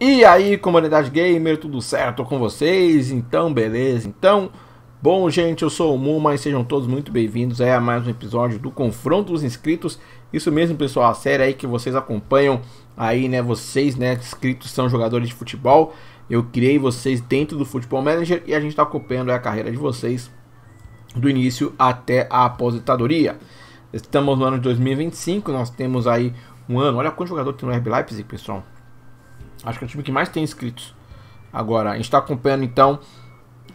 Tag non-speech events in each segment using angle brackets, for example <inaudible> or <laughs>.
E aí, comunidade gamer, tudo certo com vocês? Então, beleza? Então, bom, gente, eu sou o Muma e sejam todos muito bem-vindos a mais um episódio do Confronto dos Inscritos. Isso mesmo, pessoal, a série aí que vocês acompanham aí, né? Vocês, né, inscritos são jogadores de futebol. Eu criei vocês dentro do Futebol Manager e a gente está acompanhando a carreira de vocês do início até a aposentadoria. Estamos no ano de 2025, nós temos aí um ano. Olha quanto jogador tem no RB Leipzig, pessoal Acho que é o time que mais tem inscritos. Agora, a gente está acompanhando então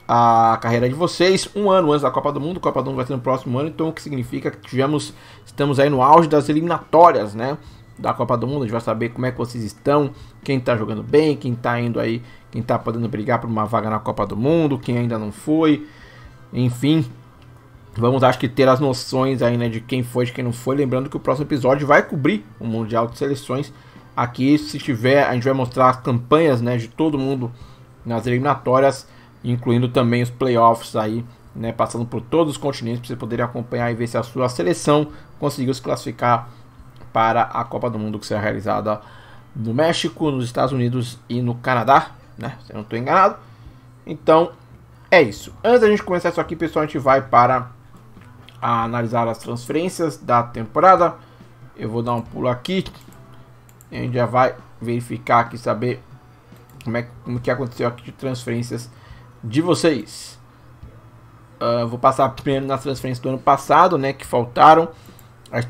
a carreira de vocês um ano antes da Copa do Mundo. Copa do Mundo vai ser no próximo ano, então o que significa que tivemos, estamos aí no auge das eliminatórias, né? Da Copa do Mundo, a gente vai saber como é que vocês estão, quem está jogando bem, quem está indo aí, quem está podendo brigar por uma vaga na Copa do Mundo, quem ainda não foi, enfim. Vamos, acho que, ter as noções aí, né, de quem foi, de quem não foi. Lembrando que o próximo episódio vai cobrir o Mundial de Seleções Aqui, se tiver, a gente vai mostrar as campanhas né, de todo mundo nas eliminatórias, incluindo também os playoffs aí, né, passando por todos os continentes, para você poder acompanhar e ver se a sua seleção conseguiu se classificar para a Copa do Mundo que será realizada no México, nos Estados Unidos e no Canadá, né? Se eu não estou enganado. Então, é isso. Antes da gente começar isso aqui, pessoal, a gente vai para analisar as transferências da temporada. Eu vou dar um pulo aqui a gente já vai verificar aqui, saber como, é, como que aconteceu aqui de transferências de vocês. Uh, vou passar primeiro nas transferências do ano passado, né, que faltaram.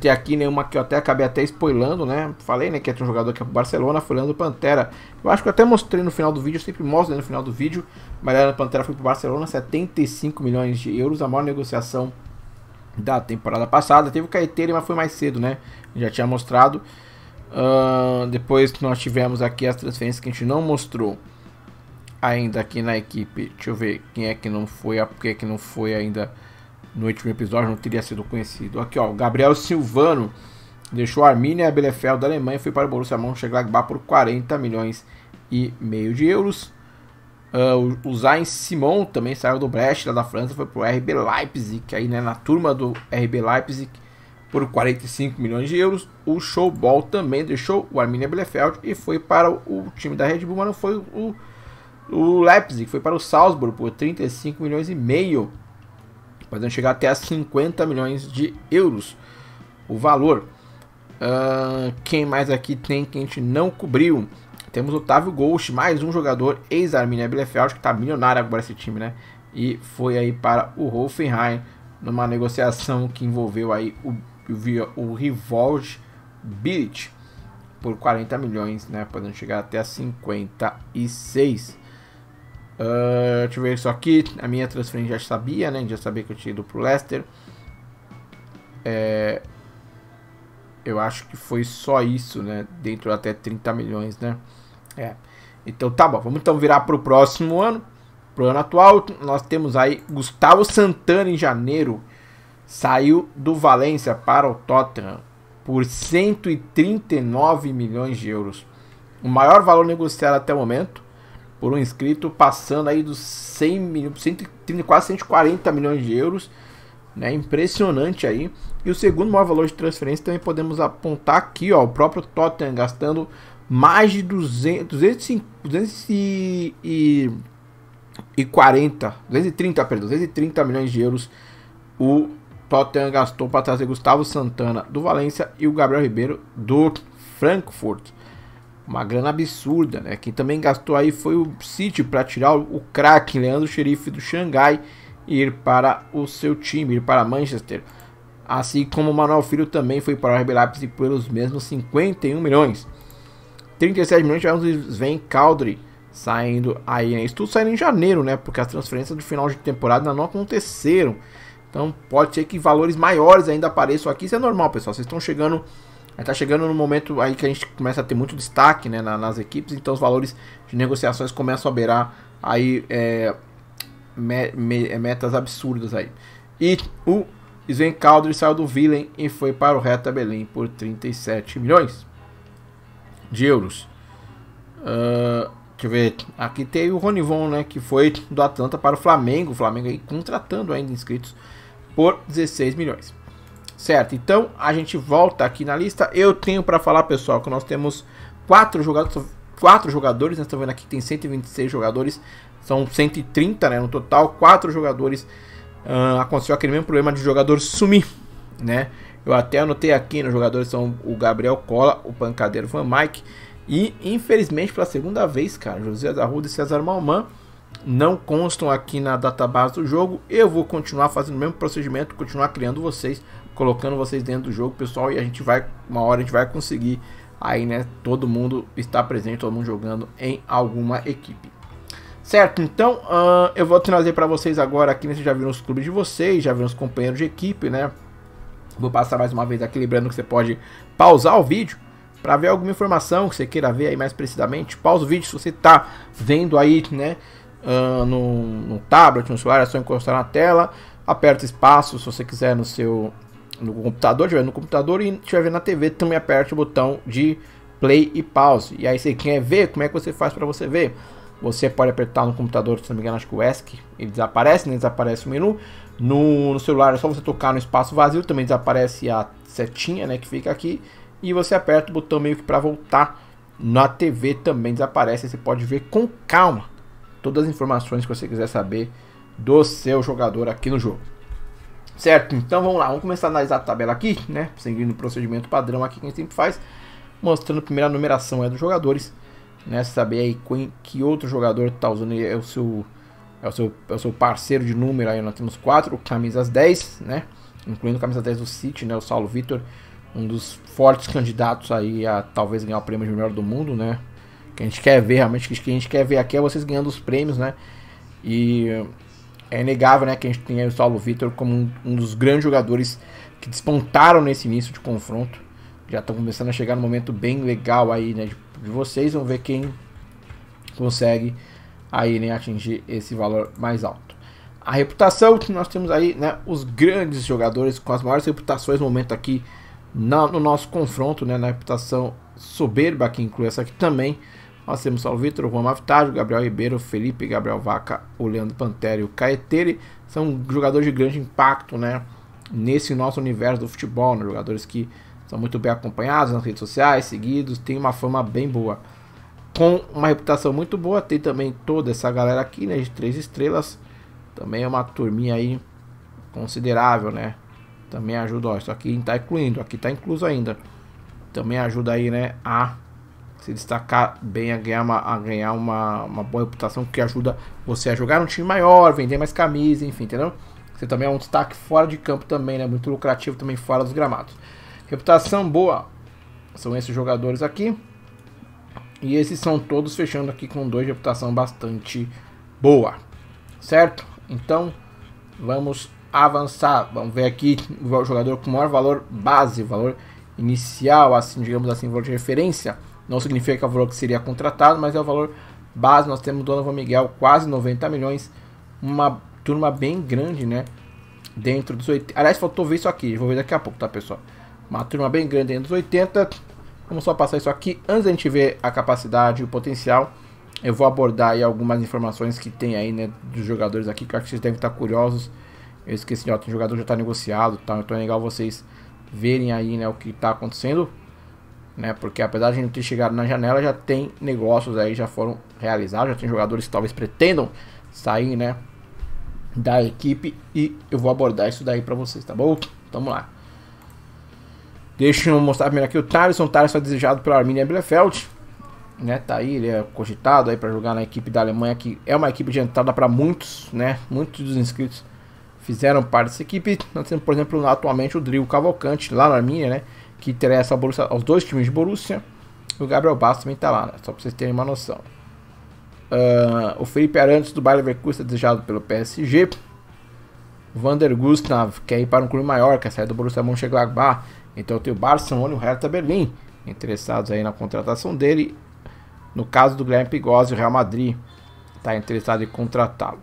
tem aqui, nenhuma que eu até acabei até spoilando, né, falei, né, que é um jogador que é pro Barcelona, foi Leandro Pantera. Eu acho que eu até mostrei no final do vídeo, eu sempre mostro né, no final do vídeo, mas Leandro Pantera foi pro Barcelona, 75 milhões de euros, a maior negociação da temporada passada. Teve o Caetano, mas foi mais cedo, né, já tinha mostrado. Uh, depois que nós tivemos aqui as transferências que a gente não mostrou ainda aqui na equipe. Deixa eu ver quem é que não foi, ah, porque é que não foi ainda no último episódio, não teria sido conhecido. Aqui, ó, Gabriel Silvano deixou a Arminia Bielefeld da Alemanha e foi para o Borussia Mönchengladbach por 40 milhões e meio de euros. Uh, o Zayn Simon também saiu do Brest, lá da França, foi para o RB Leipzig, aí né, na turma do RB Leipzig por 45 milhões de euros. O Showball também deixou o Arminia Bielefeld e foi para o time da Red Bull, mas não foi o, o Leipzig, foi para o Salzburg por 35 milhões e meio, podendo chegar até a 50 milhões de euros o valor. Uh, quem mais aqui tem que a gente não cobriu? Temos Otávio Ghost, mais um jogador ex-Arminia Bielefeld, que está milionário agora esse time, né? E foi aí para o Hoffenheim numa negociação que envolveu aí o via o Revolve Beat por 40 milhões, né? Podendo chegar até 56. Uh, ah, deixa eu ver isso aqui. A minha transferência já sabia, né? Já sabia que eu tinha ido pro Leicester. É, eu acho que foi só isso, né? Dentro até 30 milhões, né? É. Então tá bom, vamos então virar pro próximo ano. Pro ano atual, nós temos aí Gustavo Santana em janeiro saiu do Valência para o Tottenham por 139 milhões de euros. O maior valor negociado até o momento por um inscrito, passando aí dos 100 milhões, 130, quase 140 milhões de euros. Né? Impressionante aí. E o segundo maior valor de transferência também podemos apontar aqui, ó, o próprio Tottenham gastando mais de 200, 200, 240, 230, perdão, 230 milhões de euros o Tottenham gastou para trazer Gustavo Santana do Valência e o Gabriel Ribeiro do Frankfurt. Uma grana absurda, né? Quem também gastou aí foi o City para tirar o craque Leandro Xerife do Xangai e ir para o seu time, ir para Manchester. Assim como o Manuel Filho também foi para o RB Leipzig pelos mesmos 51 milhões. 37 milhões tivemos vem Caldri saindo aí. Né? Isso tudo saindo em janeiro, né? Porque as transferências do final de temporada não aconteceram. Então pode ser que valores maiores ainda apareçam aqui. Isso é normal, pessoal. Vocês estão chegando. Está chegando no momento aí que a gente começa a ter muito destaque né, na, nas equipes, então os valores de negociações começam a beirar aí é, me, me, é, metas absurdas aí. E o Sven Calder saiu do Villain e foi para o Reta Belém por 37 milhões de euros. Uh, deixa eu ver, aqui tem o Ronivon, né, que foi do Atlanta para o Flamengo, o Flamengo aí contratando ainda inscritos por 16 milhões. Certo, então a gente volta aqui na lista. Eu tenho para falar, pessoal, que nós temos quatro jogadores, quatro jogadores, nós né? estamos vendo aqui que tem 126 jogadores, são 130 né, no total, quatro jogadores. Uh, aconteceu aquele mesmo problema de jogador sumir, né? Eu até anotei aqui, nos né, jogadores são o Gabriel Cola, o Pancadeiro Van Mike e, infelizmente, pela segunda vez, cara, José Ruda e César Malman não constam aqui na database do jogo. Eu vou continuar fazendo o mesmo procedimento, continuar criando vocês, colocando vocês dentro do jogo, pessoal, e a gente vai uma hora a gente vai conseguir aí, né, todo mundo está presente, todo mundo jogando em alguma equipe. Certo, então uh, eu vou trazer para vocês agora aqui, né, vocês já viram os clubes de vocês, já viram os companheiros de equipe, né? Vou passar mais uma vez aqui, lembrando que você pode pausar o vídeo para ver alguma informação que você queira ver aí mais precisamente. Pausa o vídeo se você está vendo aí, né? uh, tablet, no celular, é só encostar na tela, aperta espaço se você quiser no seu no computador, tiver no computador e tiver vendo na TV, também aperte o botão de play e pause. E aí você quer é ver, como é que você faz para você ver? Você pode apertar no computador, se não me engano, acho que o ESC, ele desaparece, né? desaparece o menu. No, no, celular é só você tocar no espaço vazio, também desaparece a setinha, né, que fica aqui. E você aperta o botão meio que para voltar. Na TV também desaparece, você pode ver com calma todas as informações que você quiser saber do seu jogador aqui no jogo. Certo? Então vamos lá, vamos começar a analisar a tabela aqui, né? Seguindo o procedimento padrão aqui que a gente sempre faz, mostrando primeiro a numeração é dos jogadores, né? Saber aí quem, que outro jogador está usando é o seu é o seu, é o seu parceiro de número aí, nós temos quatro camisas 10, né? Incluindo a camisa 10 do City, né? O Saulo Vitor, um dos fortes candidatos aí a talvez ganhar o prêmio de melhor do mundo, né? que a gente quer ver, realmente, que a gente quer ver aqui é vocês ganhando os prêmios, né? E é inegável, né, que a gente tem o Saulo Vitor como um, um dos grandes jogadores que despontaram nesse início de confronto. Já estão começando a chegar no momento bem legal aí, né, de, de vocês. Vamos ver quem consegue aí, né, atingir esse valor mais alto. A reputação, nós temos aí, né, os grandes jogadores com as maiores reputações no momento aqui na, no nosso confronto, né, na reputação soberba que inclui essa aqui também. Nós temos o Vitor, Juan o Gabriel Ribeiro, Felipe, Gabriel Vaca, o Leandro Pantera e o Caeteri. São jogadores de grande impacto, né? Nesse nosso universo do futebol, né? Jogadores que são muito bem acompanhados nas redes sociais, seguidos, tem uma fama bem boa. Com uma reputação muito boa, tem também toda essa galera aqui, né? De três estrelas. Também é uma turminha aí considerável, né? Também ajuda, ó, isso aqui está incluindo, aqui está incluso ainda. Também ajuda aí, né, a se destacar bem, a ganhar, uma, a ganhar uma, uma boa reputação que ajuda você a jogar um time maior, vender mais camisa, enfim, entendeu? Você também é um destaque fora de campo também, né? Muito lucrativo também fora dos gramados. Reputação boa. São esses jogadores aqui. E esses são todos fechando aqui com dois de reputação bastante boa. Certo? Então, vamos avançar. Vamos ver aqui o jogador com maior valor base, valor inicial, assim, digamos assim, valor de referência. Não significa que é o valor que seria contratado, mas é o valor base. Nós temos Donovan Miguel quase 90 milhões, uma turma bem grande, né? Dentro dos 80. Aliás, faltou ver isso aqui, vou ver daqui a pouco, tá, pessoal? Uma turma bem grande dentro dos 80. Vamos só passar isso aqui antes da gente ver a capacidade e o potencial. Eu vou abordar aí algumas informações que tem aí, né, dos jogadores aqui, que eu acho que vocês devem estar curiosos. Eu esqueci, ó, tem jogador já está negociado, tá? Então é legal vocês verem aí, né, o que está acontecendo né? Porque apesar de não ter chegado na janela, já tem negócios aí, já foram realizados, já tem jogadores que talvez pretendam sair, né? Da equipe e eu vou abordar isso daí para vocês, tá bom? Vamos lá. Deixa eu mostrar primeiro aqui o O Tarison é desejado pela Arminia Bielefeld. Né, tá aí, ele é cogitado aí para jogar na equipe da Alemanha, que é uma equipe de entrada para muitos, né? Muitos dos inscritos fizeram parte dessa equipe. Tá Nós temos, por exemplo, atualmente o Drigo Cavalcante lá na Armínia, né? que interessa ao Borussia, aos dois times de Borussia. O Gabriel Bastos também está lá, né? Só para vocês terem uma noção. Uh, o Felipe Arantes do Bayer Leverkusen desejado pelo PSG. Vander Gustav quer ir para um clube maior, quer sair do Borussia Mönchengladbach. Então tem o Barcelona e o Hertha Berlim interessados aí na contratação dele. No caso do Guilherme Pigosi, o Real Madrid está interessado em contratá-lo.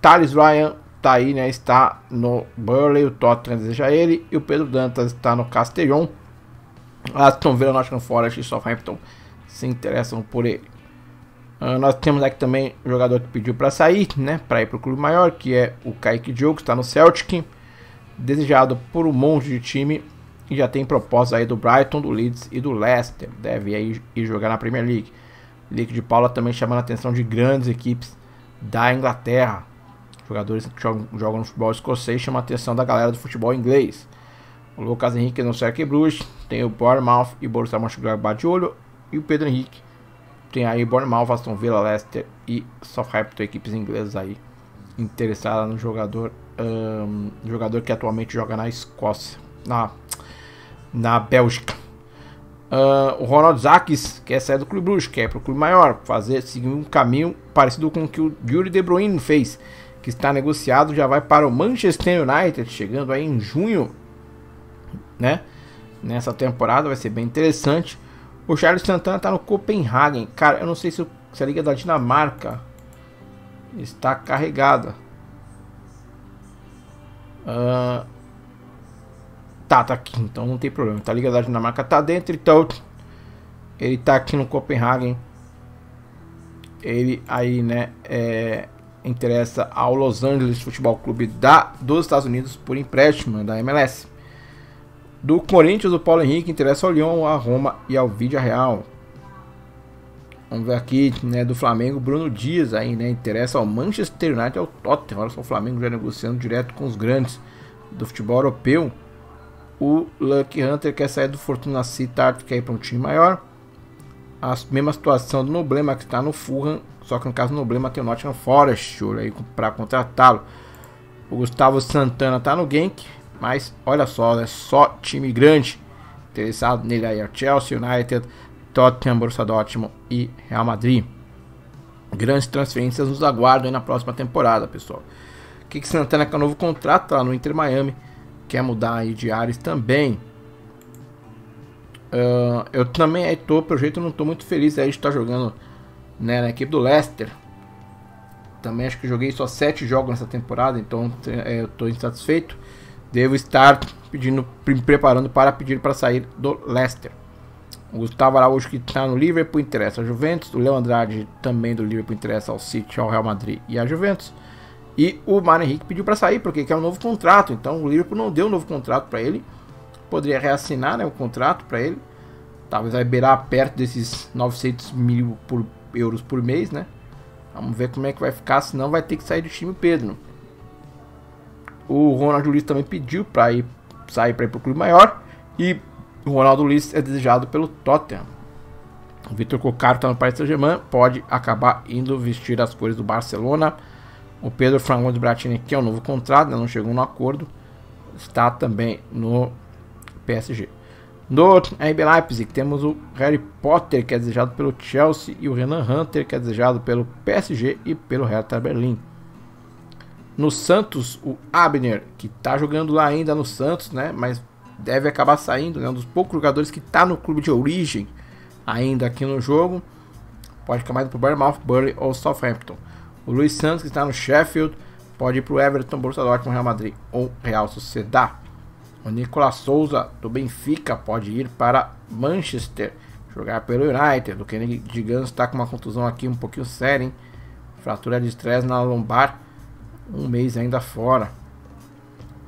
Thales Ryan tá aí, né? Está no Burley, o Tottenham deseja ele e o Pedro Dantas está no Castellón. Aston ah, Villa, Nottingham Forest e Southampton se interessam por ele. Uh, nós temos aqui também um jogador que pediu para sair, né, para ir para o clube maior, que é o Kaique Diogo, que está no Celtic, desejado por um monte de time e já tem propostas aí do Brighton, do Leeds e do Leicester, deve aí ir jogar na Premier League. League de Paula também chamando a atenção de grandes equipes da Inglaterra. Jogadores que jogam, jogam no futebol escocês chamam a atenção da galera do futebol inglês. O Lucas Henrique no Bruges tem o Bournemouth e Borussia Mönchengladbach de olho. E o Pedro Henrique tem aí Bournemouth, Aston Villa, Leicester e Southampton, equipes inglesas aí interessadas no jogador, um, jogador que atualmente joga na Escócia, na, na Bélgica. Uh, o Ronald Zakis quer é sair do Clube Bruges, quer é para o clube maior, fazer seguir um caminho parecido com o que o Yuri De Bruyne fez, que está negociado, já vai para o Manchester United, chegando aí em junho né? Nessa temporada vai ser bem interessante. O Charles Santana tá no Copenhagen. Cara, eu não sei se, se a Liga da Dinamarca está carregada. Uh, tá, tá aqui, então não tem problema. Tá, a Liga da Dinamarca tá dentro, então ele tá aqui no Copenhagen. Ele aí, né, é, interessa ao Los Angeles Futebol Clube da, dos Estados Unidos por empréstimo da MLS. Do Corinthians, o Paulo Henrique interessa ao Lyon, a Roma e ao Vídeo Real. Vamos ver aqui, né, do Flamengo, Bruno Dias aí, né, interessa ao Manchester United e ao Tottenham. Olha só, o Flamengo já negociando direto com os grandes do futebol europeu. O Lucky Hunter quer sair do Fortuna Citar, quer ir para um time maior. A mesma situação do Noblema, que está no Fulham, só que no caso do Noblema tem o Nottingham Forest, olha aí, para contratá-lo. O Gustavo Santana está no Genk, mas olha só, é só time grande interessado nele aí: Chelsea United, Tottenham, Borussia Dortmund e Real Madrid. Grandes transferências nos aguardam na próxima temporada, pessoal. que que Santana com é novo contrato lá no Inter Miami. Quer mudar aí de áreas também. Uh, eu também aí tô, pelo jeito, não tô muito feliz aí de estar tá jogando né, na equipe do Leicester. Também acho que joguei só sete jogos nessa temporada, então é, eu tô insatisfeito. Devo estar pedindo, me preparando para pedir para sair do Leicester. O Gustavo Araújo que está no Liverpool interessa ao Juventus. O Léo Andrade também do Liverpool interessa ao City, ao Real Madrid e à Juventus. E o Mário Henrique pediu para sair porque quer um novo contrato. Então o Liverpool não deu um novo contrato para ele. Poderia reassinar né, o contrato para ele. Talvez vai beirar perto desses 900 mil por, euros por mês, né? Vamos ver como é que vai ficar, senão vai ter que sair do time Pedro. O Ronaldo Luiz também pediu para ir sair para ir para o clube maior e o Ronaldo Luiz é desejado pelo Tottenham. O Vitor Cocaro está no Paris Saint-Germain, pode acabar indo vestir as cores do Barcelona. O Pedro Franco de Bratini, que é um novo contrato, né, não chegou no acordo, está também no PSG. No RB Leipzig temos o Harry Potter, que é desejado pelo Chelsea, e o Renan Hunter, que é desejado pelo PSG e pelo Hertha Berlim. No Santos, o Abner, que está jogando lá ainda no Santos, né? Mas deve acabar saindo, né? Um dos poucos jogadores que está no clube de origem ainda aqui no jogo. Pode ficar mais para o Bournemouth, Burley ou Southampton. O Luiz Santos, que está no Sheffield, pode ir para o Everton, Borussia Dortmund, Real Madrid ou Real Sociedad. O Nicolas Souza, do Benfica, pode ir para Manchester, jogar pelo United. O Kennedy Gigans está com uma contusão aqui um pouquinho séria, hein? Fratura de estresse na lombar um mês ainda fora.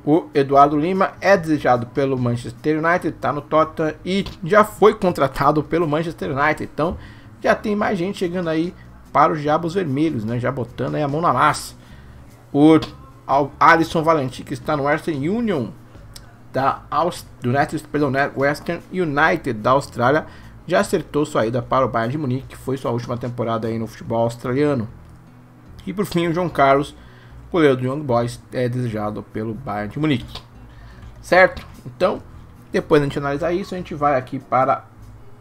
O Eduardo Lima é desejado pelo Manchester United, está no Tottenham e já foi contratado pelo Manchester United. Então já tem mais gente chegando aí para os Diabos Vermelhos, né? Já botando aí a mão na massa. O Alisson Valentim, que está no Western Union, da Aust United, perdão, né? Western United da Austrália, já acertou sua ida para o Bayern de Munique, que foi sua última temporada aí no futebol australiano. E por fim, o João Carlos goleiro do Young Boys é desejado pelo Bayern de Munique. Certo? Então, depois de a gente analisar isso, a gente vai aqui para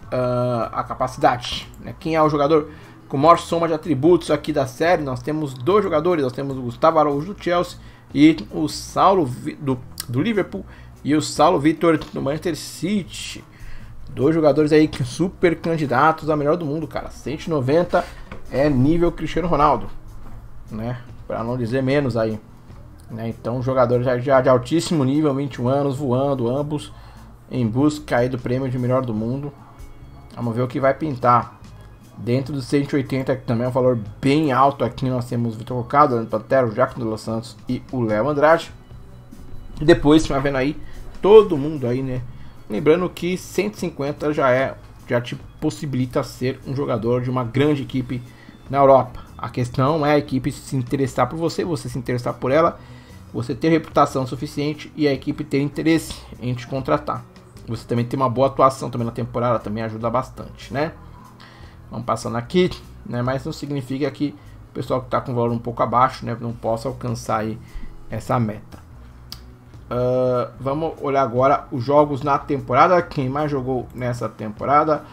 uh, a capacidade. Né? Quem é o jogador com maior soma de atributos aqui da série? Nós temos dois jogadores, nós temos o Gustavo Araújo do Chelsea e o Saulo Vi do, do Liverpool e o Saulo Vitor do Manchester City. Dois jogadores aí que super candidatos a melhor do mundo, cara. 190 é nível Cristiano Ronaldo, né? para não dizer menos aí. Né? Então, jogadores já, já de altíssimo nível, 21 anos, voando, ambos em busca aí do prêmio de melhor do mundo. Vamos ver o que vai pintar. Dentro dos 180, que também é um valor bem alto aqui, nós temos o Vitor Cocado, Daniel Pantero, o Jackson dos Santos e o Léo Andrade. E depois, você vai vendo aí, todo mundo aí, né? Lembrando que 150 já é, já te possibilita ser um jogador de uma grande equipe na Europa. A questão é a equipe se interessar por você, você se interessar por ela, você ter reputação suficiente e a equipe ter interesse em te contratar. Você também tem uma boa atuação também na temporada, também ajuda bastante, né? Vamos passando aqui, né? Mas não significa que o pessoal que está com valor um pouco abaixo, né, não possa alcançar aí essa meta. Uh, vamos olhar agora os jogos na temporada. Quem mais jogou nessa temporada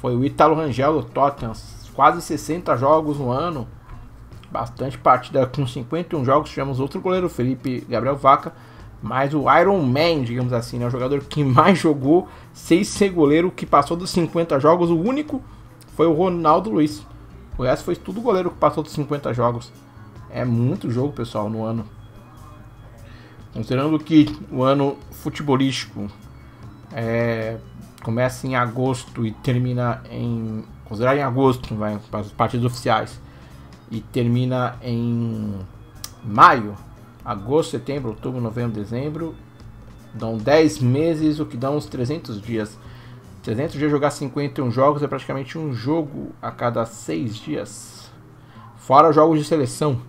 foi o Italo Rangel do Tottenham, quase 60 jogos no ano, bastante partida com 51 jogos. Tivemos outro goleiro, Felipe Gabriel Vaca, mas o Iron Man, digamos assim, né, o jogador que <laughs> mais jogou, sem ser goleiro, que passou dos 50 jogos, o único foi o Ronaldo Luiz. O resto foi tudo goleiro que passou dos 50 jogos. É muito jogo, pessoal, no ano. Considerando que o ano futebolístico é, começa em agosto e termina em considerado em agosto, vai para as partidas oficiais, e termina em maio, agosto, setembro, outubro, novembro, dezembro, dão 10 meses, o que dá uns 300 dias. 300 dias jogar 51 jogos é praticamente um jogo a cada 6 dias. Fora jogos de seleção.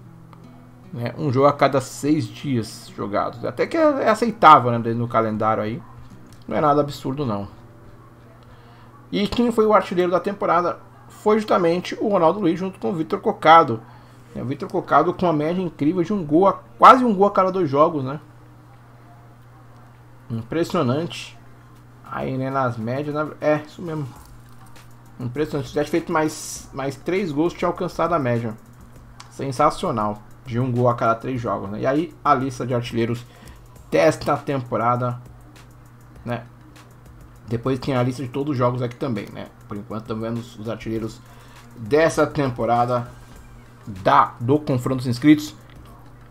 Né? Um jogo a cada 6 dias jogados. Até que é, é aceitável né? no calendário aí. Não é nada absurdo não. E quem foi o artilheiro da temporada foi justamente o Ronaldo Luiz junto com o Vitor Cocado. É, o Vitor Cocado com uma média incrível de um gol, a, quase um gol a cada dois jogos, né? Impressionante. Aí, né, nas médias, na... é, isso mesmo. Impressionante. Se tivesse feito mais, mais três gols, tinha alcançado a média. Sensacional. De um gol a cada três jogos, né? E aí, a lista de artilheiros desta temporada, né? Depois tem a lista de todos os jogos aqui também, né? Por enquanto estamos vendo os artilheiros dessa temporada da, do confronto dos inscritos.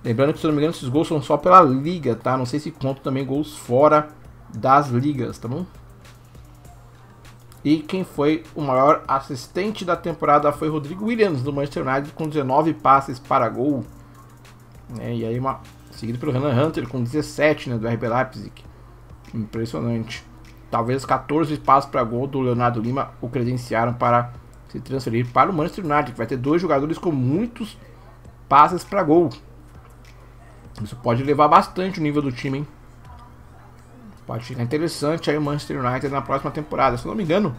Lembrando que, se não me engano, esses gols são só pela liga, tá? Não sei se conta também gols fora das ligas, tá bom? E quem foi o maior assistente da temporada foi Rodrigo Williams, do Manchester United, com 19 passes para gol. né? e aí, uma, seguido pelo Renan Hunter, com 17, né, do RB Leipzig. Impressionante. Talvez 14 passos para gol do Leonardo Lima o credenciaram para se transferir para o Manchester United, que vai ter dois jogadores com muitos passes para gol. Isso pode levar bastante o nível do time, hein? Pode ficar interessante aí o Manchester United na próxima temporada. Se não me engano,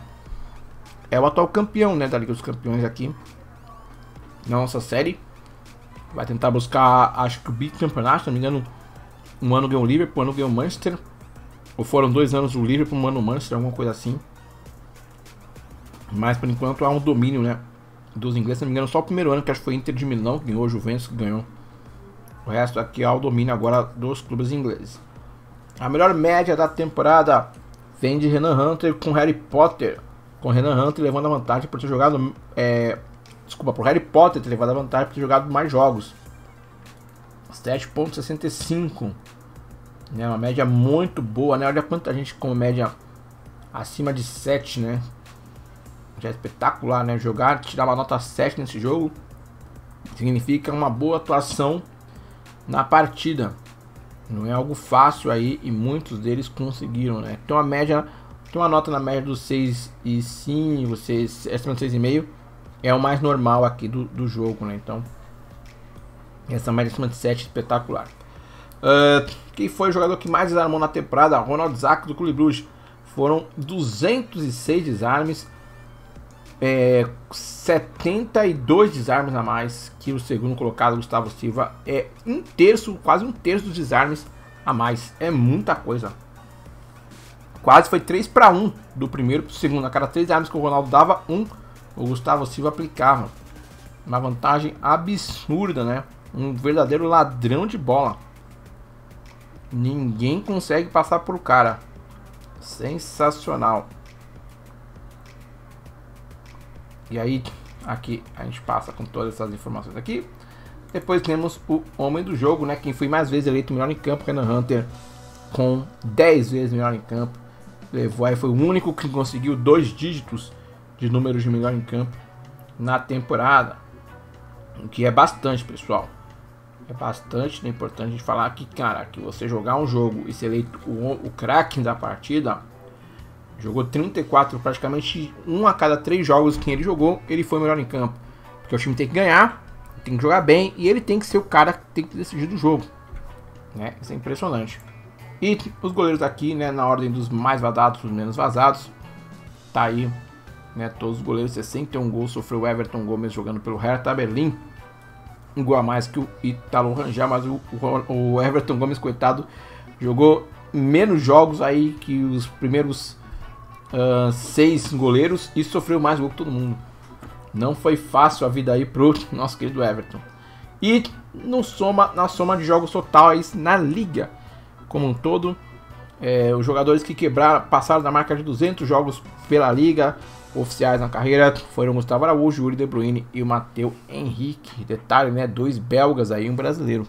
é o atual campeão né, da Liga dos Campeões aqui. Na nossa série. Vai tentar buscar, acho que o big campeonato, se não me engano. Um ano ganhou o Liverpool, um ano ganhou o Manchester. Ou foram dois anos do Liverpool, mano, Manchester, alguma coisa assim. Mas por enquanto há um domínio, né? Dos ingleses, se não me engano, só o primeiro ano que acho que foi Inter de Milão que ganhou, Juventus que ganhou. O resto aqui há o domínio agora dos clubes ingleses. A melhor média da temporada vem de Renan Hunter com Harry Potter. Com Renan Hunter levando a vantagem por ter jogado. É, desculpa, por Harry Potter ter levado a vantagem por ter jogado mais jogos. 7,65 né? Uma média muito boa, né? Olha quanta gente com média acima de 7, né? Já é espetacular, né? Jogar, tirar uma nota 7 nesse jogo significa uma boa atuação na partida. Não é algo fácil aí e muitos deles conseguiram, né? Tem uma média, tem uma nota na média dos 6 e 5, 6, acima de 6,5 é o mais normal aqui do, do jogo, né? Então, essa média acima de 7 é espetacular. Uh, quem foi o jogador que mais desarmou na temporada? Ronald Zac do Clube Bruges. Foram 206 desarmes, é, 72 desarmes a mais que o segundo colocado, Gustavo Silva. É um terço, quase um terço dos desarmes a mais. É muita coisa. Quase foi 3 para 1 do primeiro para o segundo. A cada 3 desarmes que o Ronaldo dava, um o Gustavo Silva aplicava. Uma vantagem absurda, né? Um verdadeiro ladrão de bola. Ninguém consegue passar pro cara. Sensacional. E aí, aqui a gente passa com todas essas informações aqui. Depois temos o homem do jogo, né? Quem foi mais vezes eleito melhor em campo, Renan Hunter, com 10 vezes melhor em campo. Levou aí, foi o único que conseguiu dois dígitos de números de melhor em campo na temporada. O que é bastante, pessoal é bastante né, importante a gente falar que, cara, que você jogar um jogo e ser eleito o, o craque da partida, jogou 34, praticamente um a cada três jogos que ele jogou, ele foi melhor em campo. Porque o time tem que ganhar, tem que jogar bem e ele tem que ser o cara que tem que decidir do jogo. Né? Isso é impressionante. E os goleiros aqui, né, na ordem dos mais vazados, dos menos vazados, tá aí, né, todos os goleiros, 61 gols, sofreu Everton Gomes jogando pelo Hertha Berlim, um gol a mais que o Italo Ranjar, mas o, o, Everton Gomes, coitado, jogou menos jogos aí que os primeiros uh, seis goleiros e sofreu mais gol que todo mundo. Não foi fácil a vida aí pro nosso querido Everton. E no soma, na soma de jogos totais na liga como um todo, é, os jogadores que quebraram, passaram da marca de 200 jogos pela liga, oficiais na carreira foram Gustavo Araújo, Yuri De Bruyne e o Matheus Henrique. Detalhe, né? Dois belgas aí, um brasileiro.